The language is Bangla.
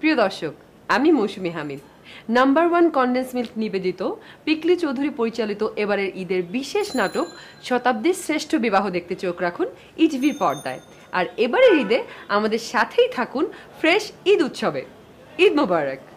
প্রিয় দর্শক আমি Moushumi Hamid number one condensed milk নিবেদিত পিকলি চৌধুরী পরিচালিত এবারের ঈদের বিশেষ নাটক শতাব্দীর শ্রেষ্ঠ বিবাহ দেখতে চোখ রাখুন ইজভি পর্দায় আর এবারের ঈদে আমাদের সাথেই থাকুন ফ্রেশ ঈদ উৎসবে ঈদ মোবারক